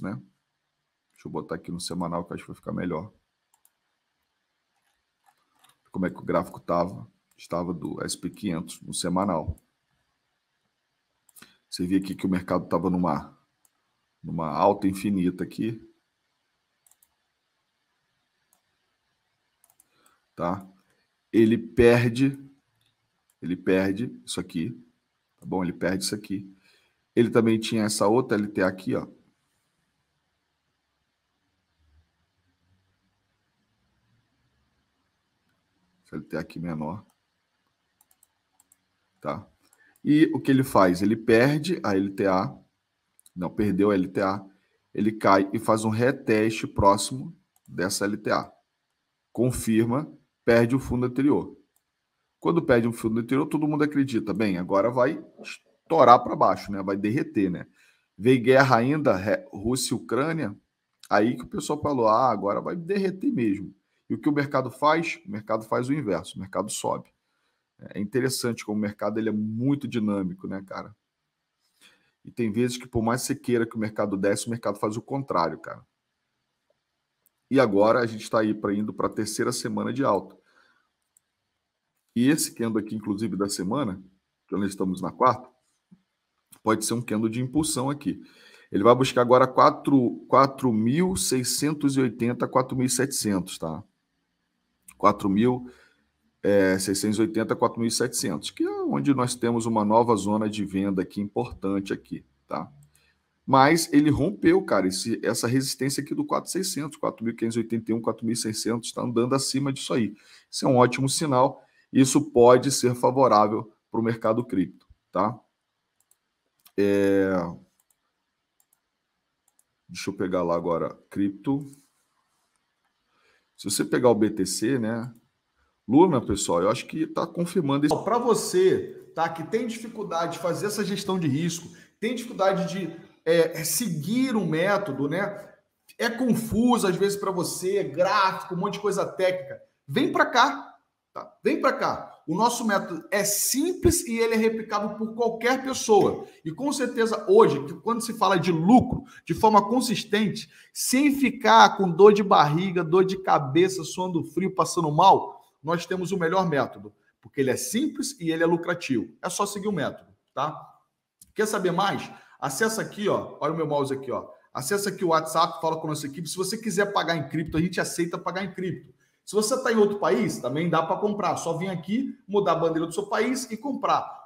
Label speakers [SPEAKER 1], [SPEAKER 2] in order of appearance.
[SPEAKER 1] né? Deixa eu botar aqui no semanal que acho que vai ficar melhor. Como é que o gráfico estava? Estava do SP500 no semanal. Você via aqui que o mercado estava numa, numa alta infinita aqui. Tá? Ele perde, ele perde isso aqui, tá bom? Ele perde isso aqui. Ele também tinha essa outra LTA aqui, ó, Ele tem aqui menor. Tá? E o que ele faz? Ele perde a LTA, não, perdeu a LTA, ele cai e faz um reteste próximo dessa LTA. Confirma, perde o fundo anterior. Quando perde um fundo anterior, todo mundo acredita, bem, agora vai estourar para baixo, né? vai derreter. Né? Veio guerra ainda, Rússia e Ucrânia, aí que o pessoal falou, ah, agora vai derreter mesmo. E o que o mercado faz? O mercado faz o inverso, o mercado sobe. É interessante como o mercado ele é muito dinâmico, né, cara? E tem vezes que por mais que você queira que o mercado desce, o mercado faz o contrário, cara. E agora a gente está aí para indo para a terceira semana de alta. E esse candle aqui, inclusive, da semana, que nós estamos na quarta, pode ser um candle de impulsão aqui. Ele vai buscar agora 4.680, 4.700, tá? 4.680, 4.700, é, que é onde nós temos uma nova zona de venda aqui importante aqui, tá? Mas ele rompeu, cara, esse, essa resistência aqui do 4.600, 4.581, 4.600, está andando acima disso aí. Isso é um ótimo sinal. Isso pode ser favorável para o mercado cripto, tá? É... Deixa eu pegar lá agora, cripto. Se você pegar o BTC, né? Luna, pessoal, eu acho que está confirmando isso. Para você, tá, que tem dificuldade de fazer essa gestão de risco, tem dificuldade de é, é seguir um método, né? É confuso às vezes para você, é gráfico, um monte de coisa técnica. Vem para cá, tá? Vem para cá. O nosso método é simples e ele é replicável por qualquer pessoa. E com certeza, hoje, quando se fala de lucro de forma consistente, sem ficar com dor de barriga, dor de cabeça, suando frio, passando mal, nós temos o melhor método, porque ele é simples e ele é lucrativo. É só seguir o método, tá? Quer saber mais? Acessa aqui, ó. Olha o meu mouse aqui, ó. Acessa aqui o WhatsApp, fala com a nossa equipe. Se você quiser pagar em cripto, a gente aceita pagar em cripto. Se você está em outro país, também dá para comprar. Só vir aqui, mudar a bandeira do seu país e comprar.